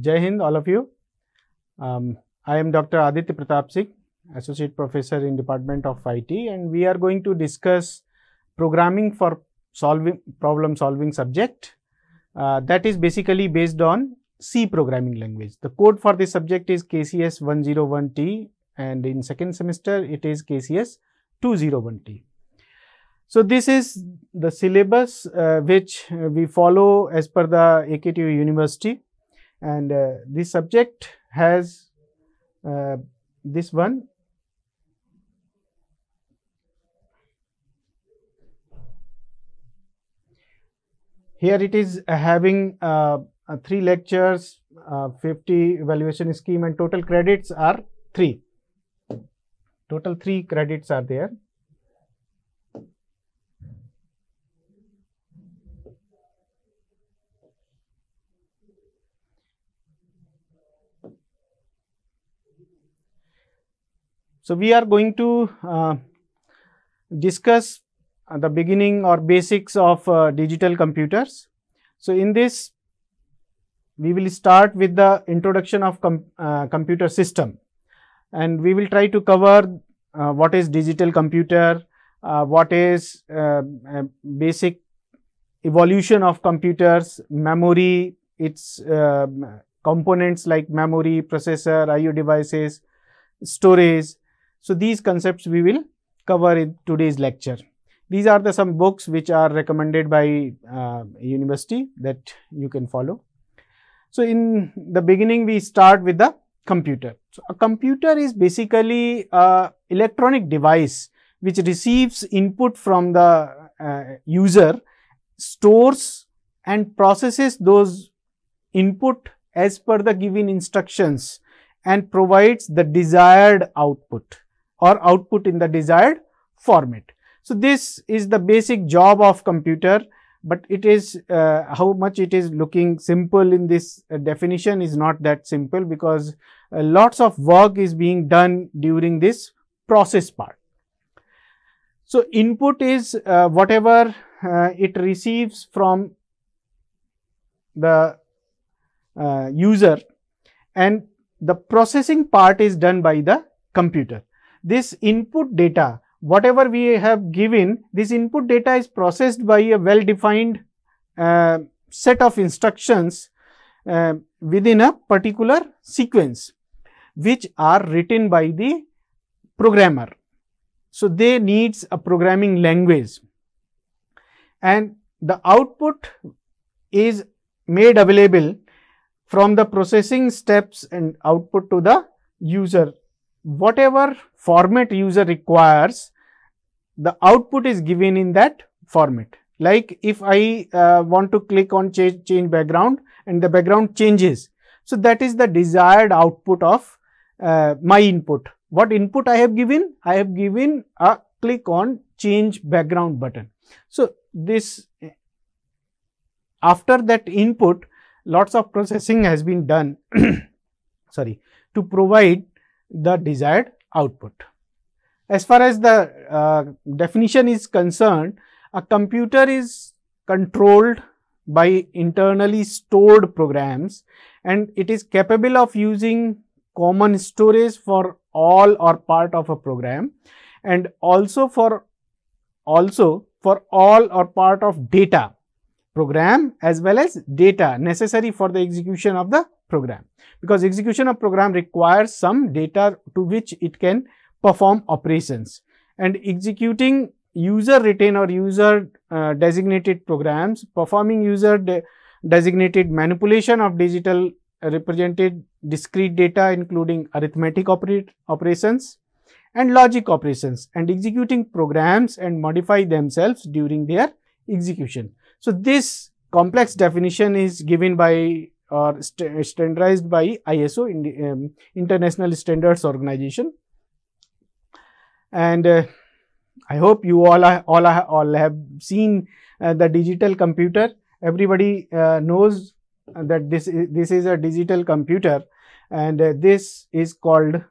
Jai Hind, all of you. Um, I am Dr. Aditya Pratap Singh, Associate Professor in Department of IT, and we are going to discuss programming for solving problem solving subject. Uh, that is basically based on C programming language. The code for this subject is KCS 101T and in second semester it is KCS 201T. So, this is the syllabus uh, which we follow as per the AKTU University and uh, this subject has uh, this one here it is uh, having uh, uh, three lectures 50 evaluation scheme and total credits are 3 total 3 credits are there So, we are going to uh, discuss the beginning or basics of uh, digital computers. So, in this we will start with the introduction of com uh, computer system and we will try to cover uh, what is digital computer, uh, what is uh, basic evolution of computers, memory, its components like memory, processor, IO devices, storage, so these concepts we will cover in today's lecture. These are the some books which are recommended by uh, university that you can follow. So in the beginning, we start with the computer. So a computer is basically a electronic device which receives input from the uh, user, stores and processes those input as per the given instructions and provides the desired output or output in the desired format. So, this is the basic job of computer, but it is uh, how much it is looking simple in this uh, definition is not that simple because uh, lots of work is being done during this process part. So, input is uh, whatever uh, it receives from the uh, user and the processing part is done by the computer this input data, whatever we have given, this input data is processed by a well-defined uh, set of instructions uh, within a particular sequence, which are written by the programmer. So, they needs a programming language and the output is made available from the processing steps and output to the user whatever format user requires, the output is given in that format. Like if I uh, want to click on change, change background and the background changes. So, that is the desired output of uh, my input. What input I have given? I have given a click on change background button. So, this after that input lots of processing has been done sorry to provide the desired output. As far as the uh, definition is concerned, a computer is controlled by internally stored programs and it is capable of using common storage for all or part of a program and also for also for all or part of data program as well as data necessary for the execution of the program because execution of program requires some data to which it can perform operations and executing user written or user uh, designated programs performing user de designated manipulation of digital represented discrete data including arithmetic operations and logic operations and executing programs and modify themselves during their execution. So, this complex definition is given by or st standardized by ISO, um, International Standards Organization. And uh, I hope you all are, all are, all have seen uh, the digital computer. Everybody uh, knows that this is, this is a digital computer, and uh, this is called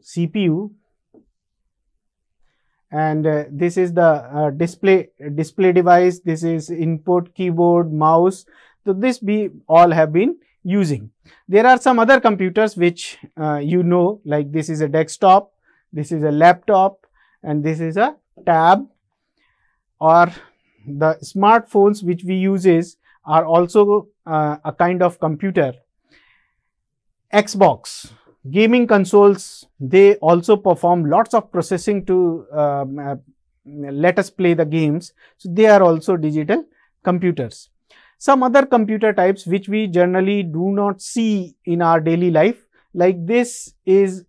CPU and uh, this is the uh, display display device this is input keyboard mouse so this we all have been using there are some other computers which uh, you know like this is a desktop this is a laptop and this is a tab or the smartphones which we uses are also uh, a kind of computer xbox gaming consoles, they also perform lots of processing to um, uh, let us play the games. So, they are also digital computers. Some other computer types which we generally do not see in our daily life, like this is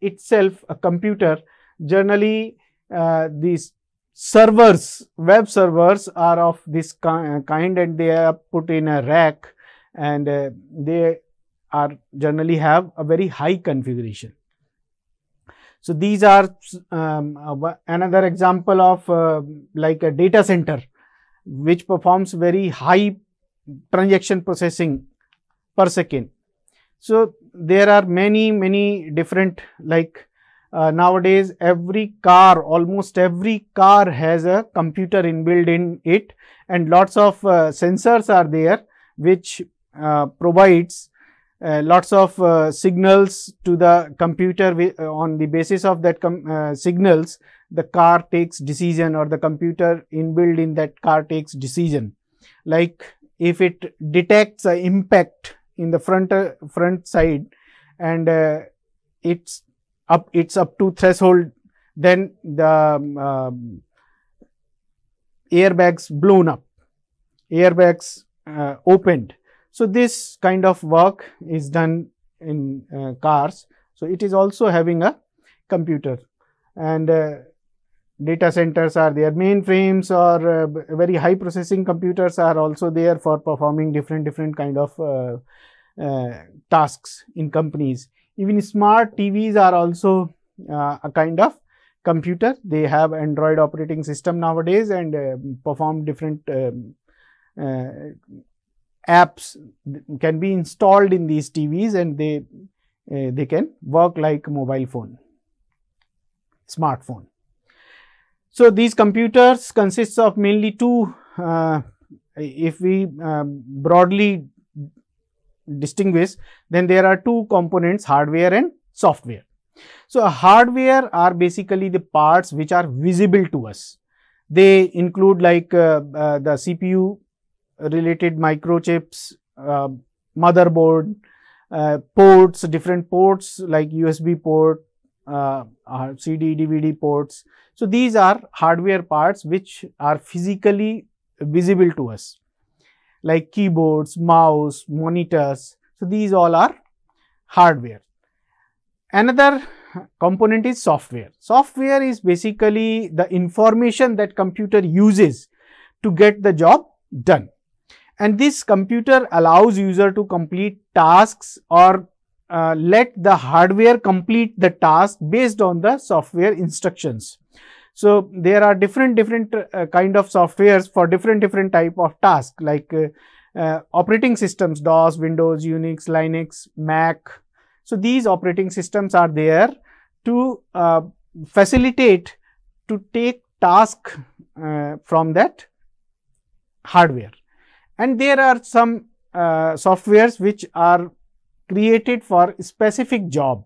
itself a computer. Generally, uh, these servers, web servers are of this ki kind and they are put in a rack and uh, they are generally have a very high configuration. So these are um, uh, another example of uh, like a data center which performs very high transaction processing per second. So there are many many different like uh, nowadays every car almost every car has a computer inbuilt in it and lots of uh, sensors are there which uh, provides uh, lots of uh, signals to the computer uh, on the basis of that signals the car takes decision or the computer inbuilt in that car takes decision like if it detects a impact in the front uh, front side and uh, it's up it's up to threshold then the um, um airbags blown up airbags uh, opened so, this kind of work is done in uh, cars. So, it is also having a computer and uh, data centers are there, mainframes or uh, very high processing computers are also there for performing different different kind of uh, uh, tasks in companies. Even smart TVs are also uh, a kind of computer. They have Android operating system nowadays and perform different um, apps can be installed in these TVs and they, uh, they can work like mobile phone, smartphone. So, these computers consists of mainly two, uh, if we um, broadly distinguish, then there are two components hardware and software. So, hardware are basically the parts which are visible to us. They include like uh, uh, the CPU, related microchips, uh, motherboard, uh, ports, different ports like USB port, uh, uh CD, DVD ports. So these are hardware parts which are physically visible to us like keyboards, mouse, monitors. So these all are hardware. Another component is software. Software is basically the information that computer uses to get the job done and this computer allows user to complete tasks or uh, let the hardware complete the task based on the software instructions. So, there are different different uh, kind of softwares for different different type of task like uh, uh operating systems DOS, Windows, Unix, Linux, Mac. So, these operating systems are there to uh, facilitate to take task uh, from that hardware. And there are some uh, softwares which are created for specific job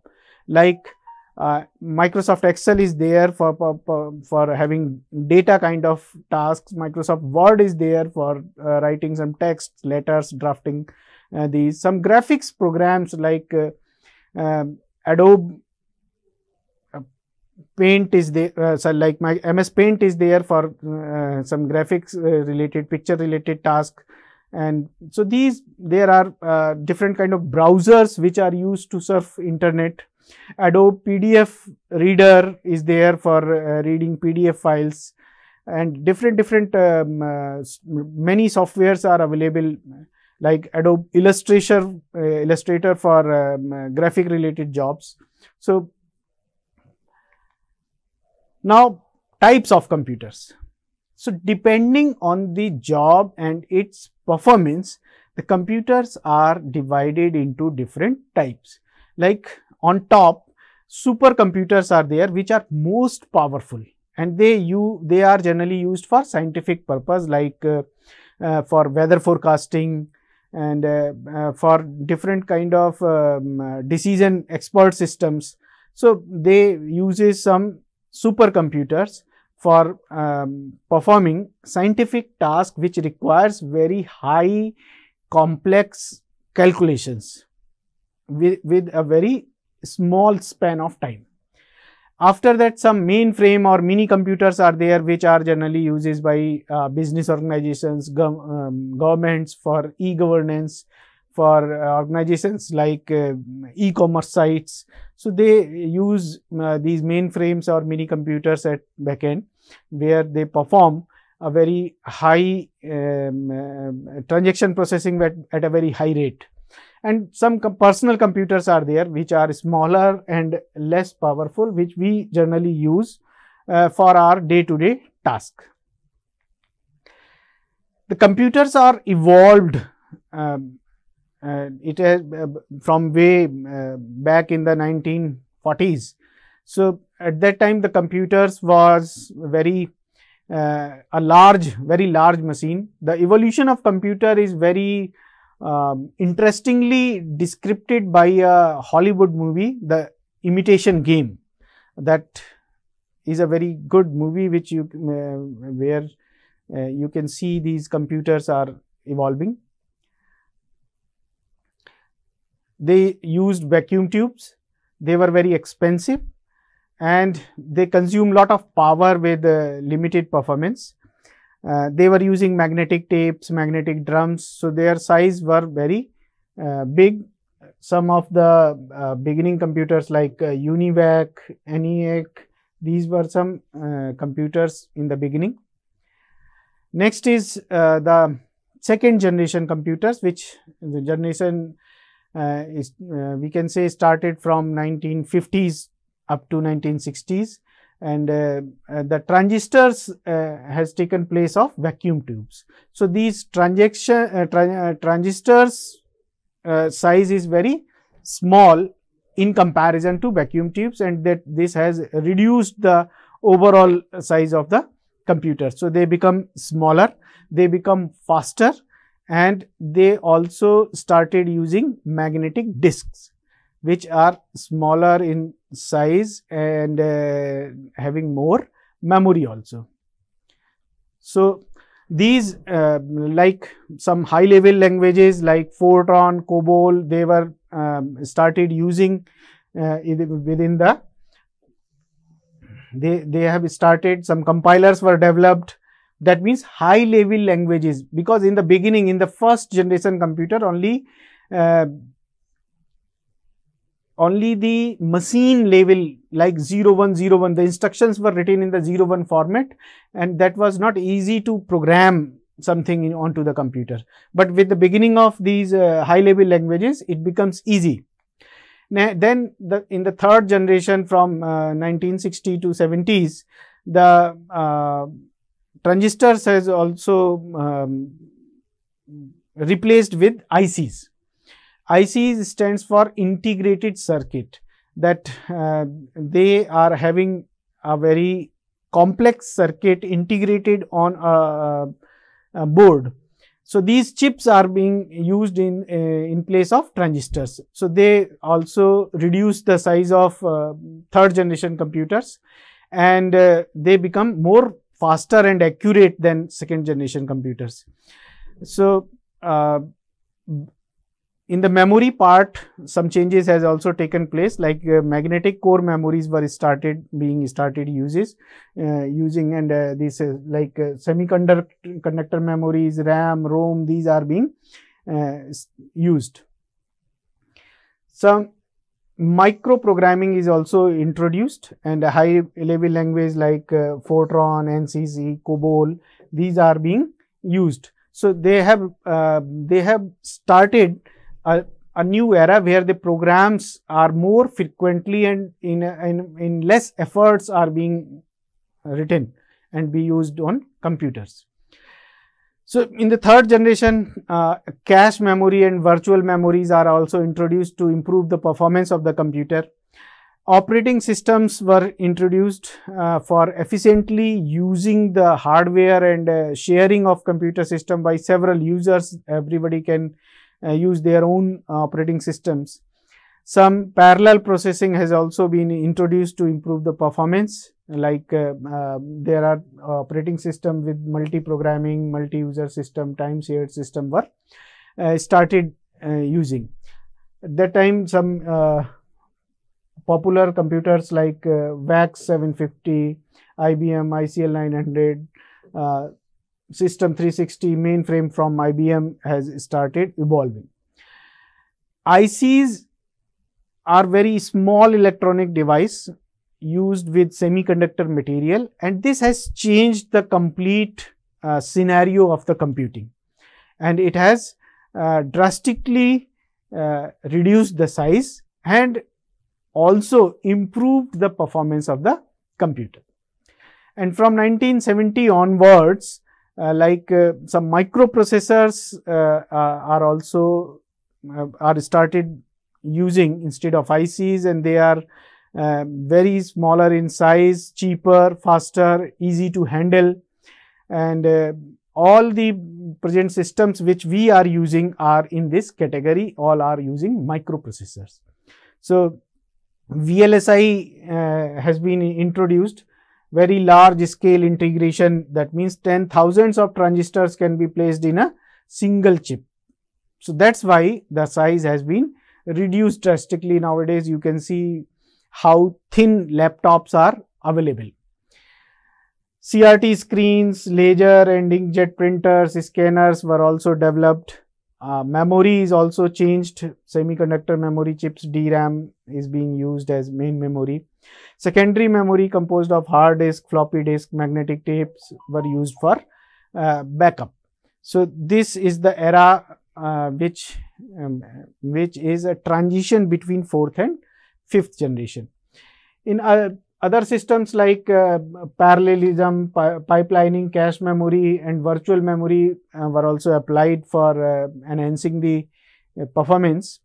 like uh, Microsoft Excel is there for, for, for, having data kind of tasks. Microsoft Word is there for uh, writing some text, letters, drafting uh, these. Some graphics programs like uh, um, Adobe paint is there uh, so like my ms paint is there for uh, some graphics uh, related picture related task and so these there are uh, different kind of browsers which are used to surf internet adobe pdf reader is there for uh, reading pdf files and different different um, many softwares are available like adobe illustrator illustrator for um, graphic related jobs so now, types of computers. So, depending on the job and its performance, the computers are divided into different types. Like on top, supercomputers are there which are most powerful and they, you, they are generally used for scientific purpose like uh, uh, for weather forecasting and uh, uh for different kind of um, uh, decision expert systems. So, they uses some supercomputers for um, performing scientific tasks which requires very high complex calculations with, with a very small span of time. After that some mainframe or mini computers are there which are generally used by uh, business organizations, um, governments for e-governance, for uh, organizations like uh, e-commerce sites. So they use uh, these mainframes or mini computers at backend where they perform a very high um, transaction processing at, at a very high rate and some com personal computers are there which are smaller and less powerful which we generally use uh, for our day to day task. The computers are evolved um, uh, it has uh, from way uh, back in the 1940s. So, at that time the computers was very uh, a large very large machine the evolution of computer is very um, interestingly described by a hollywood movie the imitation game that is a very good movie which you uh, where uh, you can see these computers are evolving They used vacuum tubes. They were very expensive and they consume lot of power with uh, limited performance. Uh, they were using magnetic tapes, magnetic drums, so their size were very uh, big. Some of the uh, beginning computers like uh, UNIVAC, ENIAC, these were some uh, computers in the beginning. Next is the second generation computers, which the generation uh, is, uh, we can say started from 1950s up to 1960s and uh, uh, the transistors uh, has taken place of vacuum tubes. So, these transaction uh, tra transistors size is very small in comparison to vacuum tubes and that this has reduced the overall size of the computer. So, they become smaller, they become faster and they also started using magnetic discs which are smaller in size and uh, having more memory also. So, these uh, like some high level languages like Fortran, COBOL, they were um, started using uh, within the, they, they have started some compilers were developed that means high level languages because in the beginning, in the first generation computer, only uh, only the machine level like 0101, the instructions were written in the 01 format and that was not easy to program something in, onto the computer. But with the beginning of these uh, high level languages, it becomes easy. Now, then the, in the third generation from uh, 1960 to 70s, the uh, transistors has also um, replaced with ICs. ICs stands for integrated circuit that uh, they are having a very complex circuit integrated on a, a board. So, these chips are being used in, uh, in place of transistors. So, they also reduce the size of uh, third generation computers and uh, they become more faster and accurate than second generation computers. So uh, in the memory part, some changes has also taken place like uh, magnetic core memories were started being started uses uh, using and uh, this is like uh, semiconductor memories, RAM, ROM, these are being uh, used. Some microprogramming is also introduced and high level language like uh, Fortran, NCC, COBOL, these are being used. So, they have, uh, they have started a, a, new era where the programs are more frequently and in, in, in less efforts are being written and be used on computers. So, in the third generation, uh, cache memory and virtual memories are also introduced to improve the performance of the computer. Operating systems were introduced uh, for efficiently using the hardware and uh, sharing of computer system by several users. Everybody can uh, use their own operating systems. Some parallel processing has also been introduced to improve the performance like uh, uh, there are operating system with multi-programming, multi-user system, time-shared system were uh, started uh, using. At that time, some uh, popular computers like VAX uh, 750, IBM ICL 900, System 360 mainframe from IBM has started evolving. ICs are very small electronic device used with semiconductor material and this has changed the complete uh, scenario of the computing and it has uh, drastically uh, reduced the size and also improved the performance of the computer. And from 1970 onwards, uh, like uh, some microprocessors uh, are also are started using instead of ICs and they are uh, very smaller in size, cheaper, faster, easy to handle and uh, all the present systems which we are using are in this category, all are using microprocessors. So, VLSI uh, has been introduced, very large scale integration that means 10 thousands of transistors can be placed in a single chip. So, that is why the size has been reduced drastically nowadays you can see how thin laptops are available. CRT screens, laser and inkjet printers, scanners were also developed. Uh, memory is also changed. Semiconductor memory chips, DRAM is being used as main memory. Secondary memory composed of hard disk, floppy disk, magnetic tapes were used for uh, backup. So this is the era uh, which um, which is a transition between fourth and fifth generation. In uh, other systems like uh, parallelism, pi pipelining, cache memory, and virtual memory uh, were also applied for uh, enhancing the uh, performance.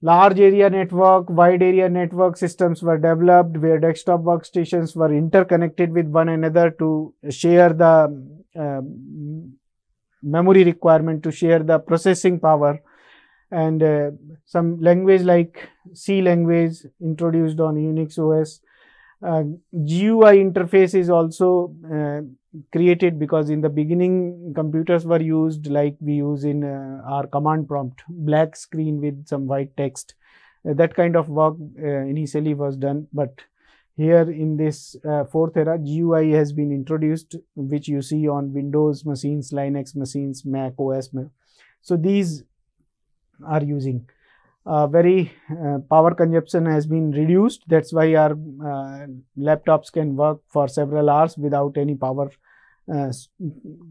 Large area network, wide area network systems were developed where desktop workstations were interconnected with one another to share the um, memory requirement, to share the processing power and uh, some language like C language introduced on Unix OS. Uh, GUI interface is also uh, created because in the beginning computers were used like we use in uh, our command prompt, black screen with some white text. Uh, that kind of work uh, initially was done, but here in this fourth era, GUI has been introduced, which you see on Windows machines, Linux machines, Mac OS. So these are using. Uh, very uh, power consumption has been reduced. That's why our uh, laptops can work for several hours without any power, uh,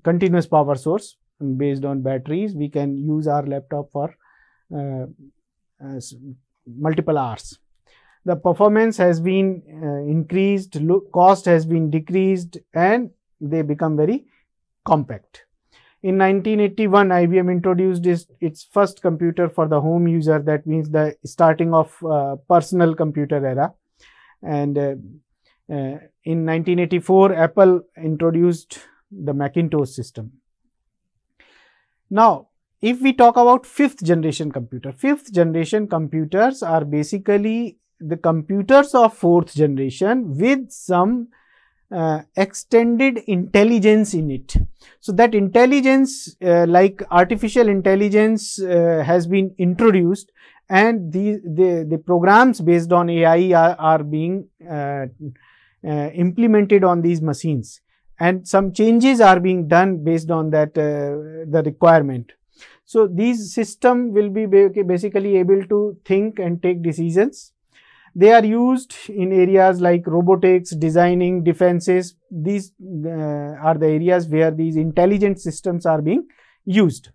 continuous power source based on batteries. We can use our laptop for uh, uh, multiple hours. The performance has been increased, cost has been decreased, and they become very compact. In 1981, IBM introduced its first computer for the home user. That means the starting of uh, personal computer era. And uh, uh, in 1984, Apple introduced the Macintosh system. Now, if we talk about fifth generation computer, fifth generation computers are basically the computers of fourth generation with some uh, extended intelligence in it. So that intelligence uh, like artificial intelligence uh, has been introduced and the, the, the, programs based on AI are, are being uh, uh, implemented on these machines and some changes are being done based on that uh, the requirement. So these system will be basically able to think and take decisions they are used in areas like robotics, designing, defenses. These uh, are the areas where these intelligent systems are being used.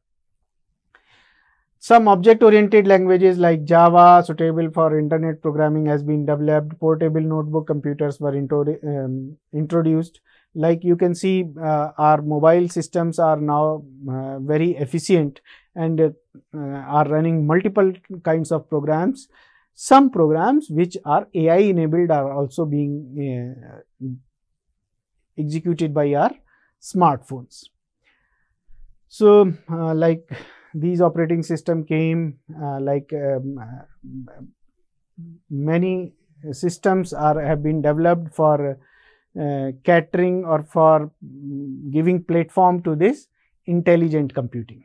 Some object-oriented languages like Java, suitable for internet programming has been developed. Portable notebook computers were um, introduced. Like you can see, uh, our mobile systems are now uh, very efficient and uh, are running multiple kinds of programs some programs which are AI enabled are also being uh, executed by our smartphones. So, uh, like these operating system came, uh, like um, uh, many systems are have been developed for uh, catering or for giving platform to this intelligent computing.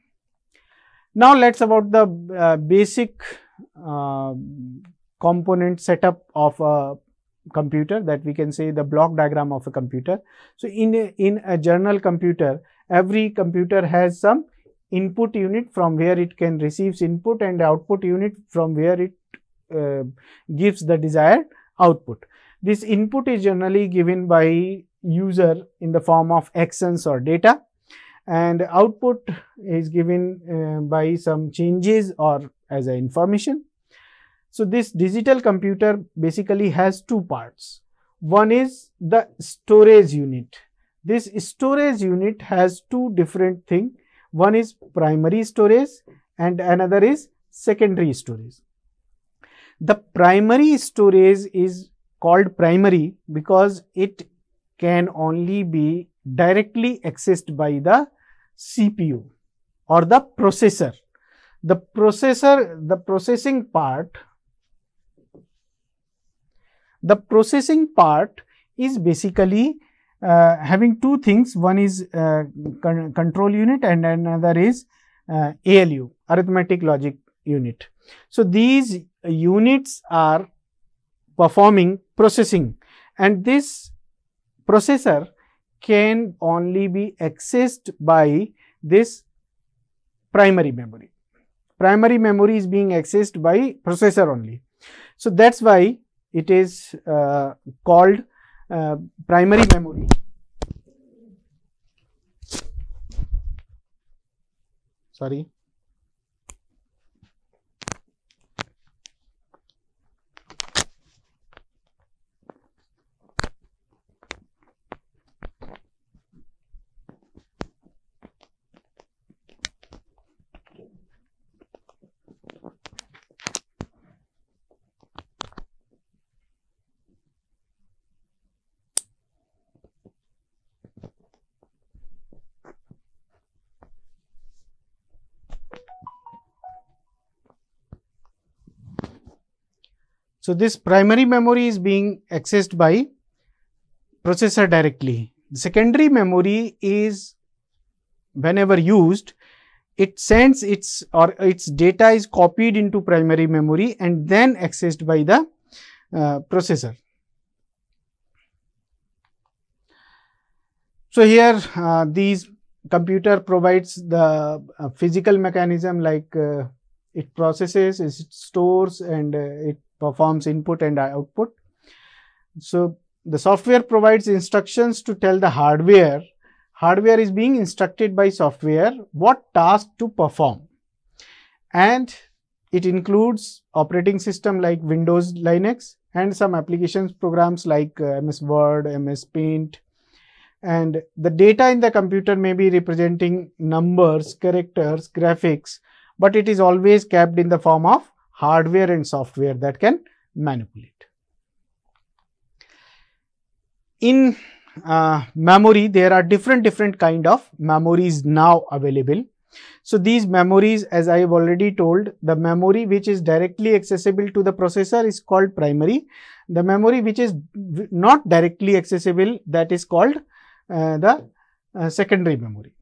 Now, let's about the uh, basic um, component setup of a computer that we can say the block diagram of a computer. So, in a, in a general computer, every computer has some input unit from where it can receives input and output unit from where it uh, gives the desired output. This input is generally given by user in the form of actions or data and output is given uh, by some changes or as an information. So this digital computer basically has two parts. One is the storage unit. This storage unit has two different things. One is primary storage and another is secondary storage. The primary storage is called primary because it can only be directly accessed by the CPU or the processor the processor, the processing part, the processing part is basically uh, having two things, one is uh, con control unit and another is uh, ALU, arithmetic logic unit. So, these units are performing processing and this processor can only be accessed by this primary memory primary memory is being accessed by processor only. So, that is why it is uh, called uh, primary memory. Sorry. So, this primary memory is being accessed by processor directly. The secondary memory is whenever used, it sends its or its data is copied into primary memory and then accessed by the uh, processor. So, here uh, these computer provides the uh, physical mechanism like uh, it processes, it stores and uh, it performs input and output. So, the software provides instructions to tell the hardware, hardware is being instructed by software what task to perform and it includes operating system like Windows, Linux and some applications programs like uh, MS Word, MS Paint and the data in the computer may be representing numbers, characters, graphics but it is always kept in the form of hardware and software that can manipulate. In uh, memory, there are different different kind of memories now available. So these memories, as I have already told, the memory which is directly accessible to the processor is called primary. The memory which is not directly accessible that is called uh, the uh, secondary memory.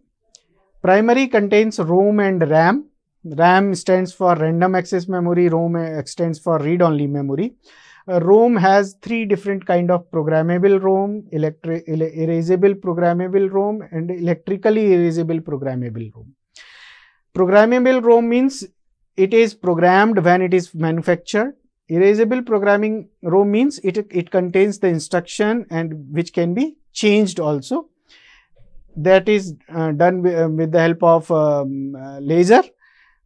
Primary contains ROM and RAM RAM stands for random access memory, ROM stands for read-only memory. Uh, ROM has three different kind of programmable ROM, electri erasable programmable ROM and electrically erasable programmable ROM. Programmable ROM means it is programmed when it is manufactured. Erasable programming ROM means it, it contains the instruction and which can be changed also. That is uh, done with, uh, with the help of um, uh, laser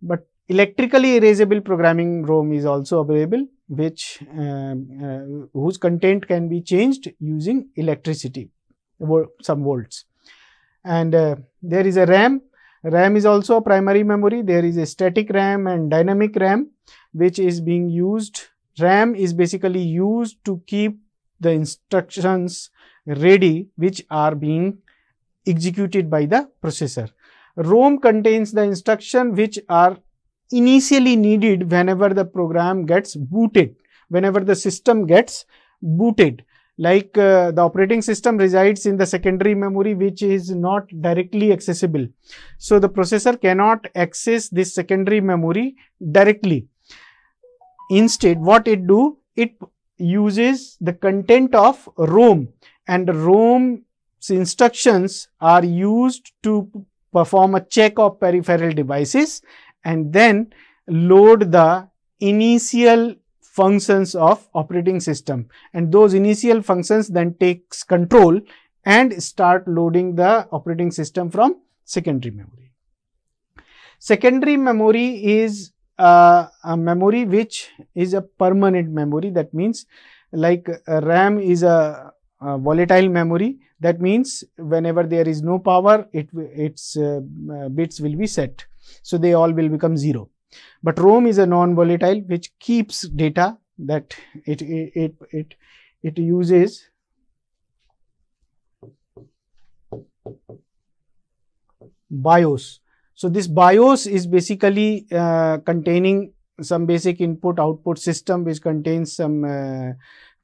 but electrically erasable programming ROM is also available which uh, uh, whose content can be changed using electricity some volts and uh, there is a ram ram is also a primary memory there is a static ram and dynamic ram which is being used ram is basically used to keep the instructions ready which are being executed by the processor ROM contains the instruction which are initially needed whenever the program gets booted, whenever the system gets booted. Like uh, the operating system resides in the secondary memory which is not directly accessible. So, the processor cannot access this secondary memory directly. Instead, what it do? It uses the content of ROM, and Rome's instructions are used to perform a check of peripheral devices and then load the initial functions of operating system and those initial functions then takes control and start loading the operating system from secondary memory. Secondary memory is uh, a memory which is a permanent memory that means like uh, RAM is a uh, volatile memory. That means whenever there is no power, it, its uh, uh, bits will be set. So they all will become zero. But ROM is a non-volatile which keeps data that it, it, it, it, uses. BIOS. So this BIOS is basically uh, containing some basic input output system which contains some uh,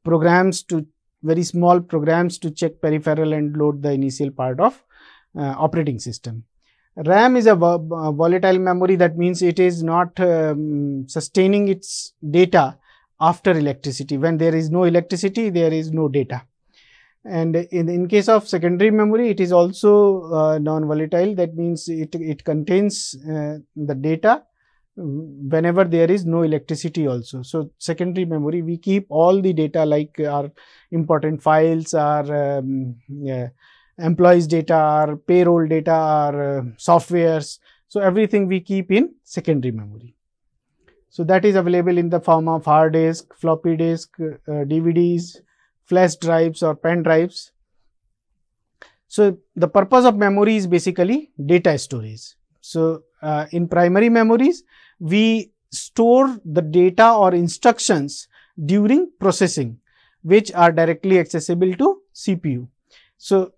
programs to very small programs to check peripheral and load the initial part of uh, operating system. RAM is a uh, volatile memory that means it is not um, sustaining its data after electricity. When there is no electricity, there is no data. And in, in case of secondary memory, it is also uh, non-volatile. That means it, it contains uh, the data whenever there is no electricity also so secondary memory we keep all the data like our important files our um, yeah, employees data our payroll data our uh, softwares so everything we keep in secondary memory so that is available in the form of hard disk floppy disk uh, dvds flash drives or pen drives so the purpose of memory is basically data storage so uh, in primary memories we store the data or instructions during processing which are directly accessible to CPU. So,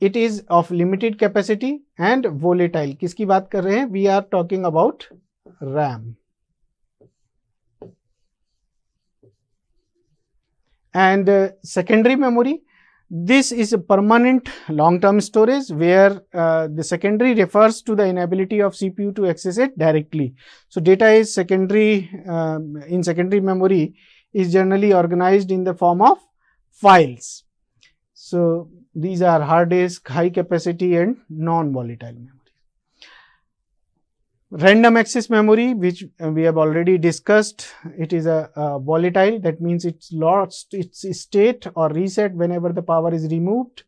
it is of limited capacity and volatile. kiski baat kar rahe hain We are talking about RAM. And uh, secondary memory This is a permanent long-term storage where uh, the secondary refers to the inability of CPU to access it directly. So data is secondary um, in secondary memory is generally organized in the form of files. So these are hard disk, high capacity and non-volatile memory. Random access memory, which uh, we have already discussed, it is a, a volatile, that means it's lost its state or reset whenever the power is removed.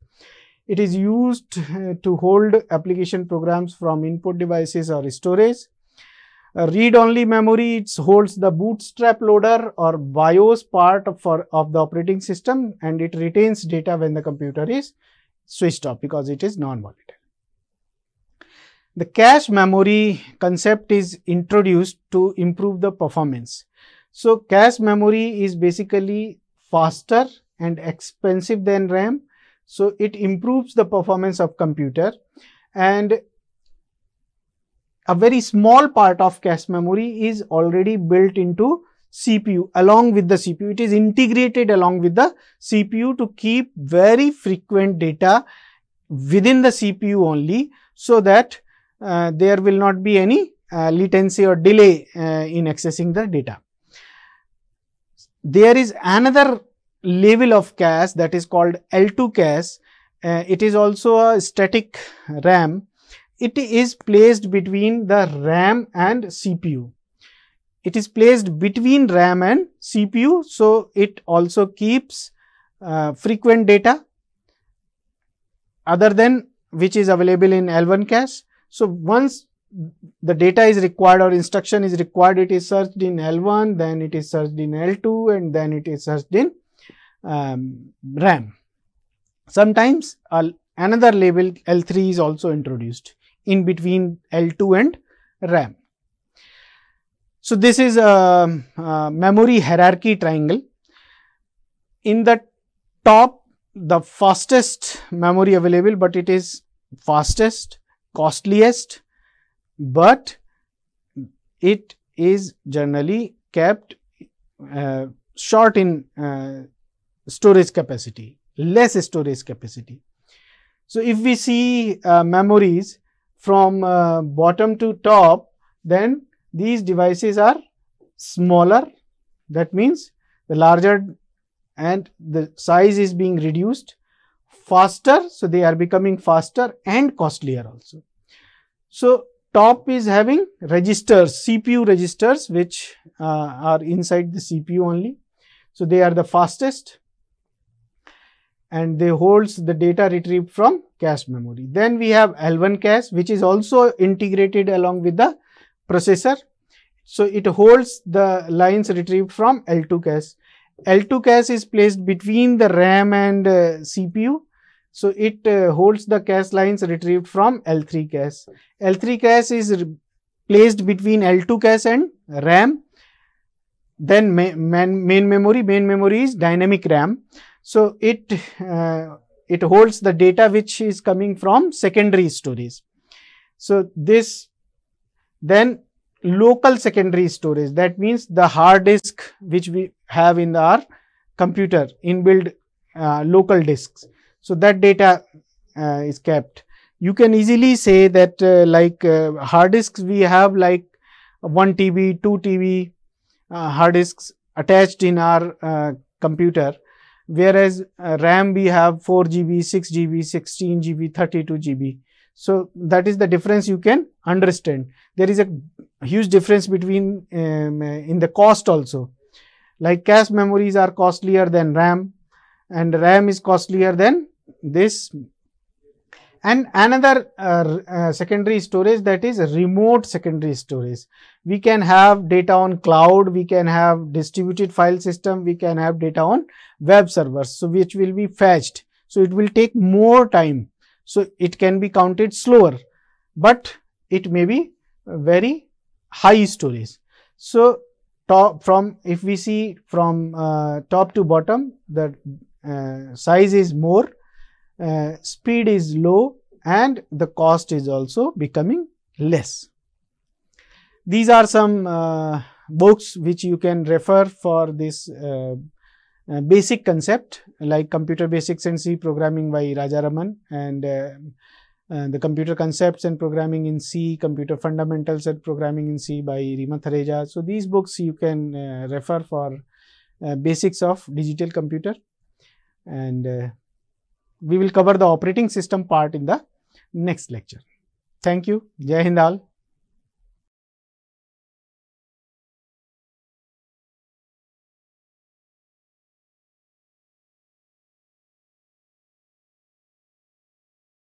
It is used uh, to hold application programs from input devices or storage. Read-only memory, it holds the bootstrap loader or BIOS part of, for, of the operating system and it retains data when the computer is switched off because it is non-volatile. The cache memory concept is introduced to improve the performance. So cache memory is basically faster and expensive than RAM. So it improves the performance of computer and a very small part of cache memory is already built into CPU along with the CPU. It is integrated along with the CPU to keep very frequent data within the CPU only so that uh, there will not be any uh, latency or delay uh, in accessing the data. There is another level of cache that is called L2 cache. it is also a static RAM. It is placed between the RAM and CPU it is placed between RAM and CPU. So, it also keeps uh, frequent data other than which is available in L1 cache so once the data is required or instruction is required, it is searched in L1, then it is searched in L2, and then it is searched in um, RAM. Sometimes uh, another label L3 is also introduced in between L2 and RAM. So this is a, a memory hierarchy triangle. In the top, the fastest memory available, but it is fastest costliest, but it is generally kept uh, short in uh, storage capacity, less storage capacity. So, if we see uh, memories from uh, bottom to top, then these devices are smaller. That means the larger and the size is being reduced faster. So, they are becoming faster and costlier also. So, top is having registers, CPU registers which uh, are inside the CPU only. So, they are the fastest and they holds the data retrieved from cache memory. Then we have L1 cache which is also integrated along with the processor. So, it holds the lines retrieved from L2 cache. L2 cache is placed between the RAM and uh, CPU. So it uh, holds the cache lines retrieved from L3 cache. L3 cache is placed between L2 cache and RAM. Then main memory, main memory is dynamic RAM. So it, uh, it holds the data which is coming from secondary storage. So this then local secondary storage that means the hard disk which we have in our computer inbuilt uh, local disks so that data uh, is kept you can easily say that uh, like uh, hard disks we have like 1 tb 2 tb uh, hard disks attached in our uh, computer whereas ram we have 4 gb 6 gb 16 gb 32 gb so that is the difference you can understand. There is a huge difference between um, in the cost also. Like cache memories are costlier than RAM and RAM is costlier than this. And another uh, uh, secondary storage that is remote secondary storage. We can have data on cloud, we can have distributed file system, we can have data on web servers, so which will be fetched. So it will take more time so, it can be counted slower, but it may be very high storage. So, top from if we see from uh, top to bottom the uh, size is more, uh, speed is low and the cost is also becoming less. These are some uh, books which you can refer for this uh, uh, basic concept like computer basics in C programming by Rajaraman and uh, uh, the computer concepts and programming in C, computer fundamentals and programming in C by Rima Thareja. So these books you can uh, refer for uh, basics of digital computer and we will cover the operating system part in the next lecture. Thank you. Jai Hindal.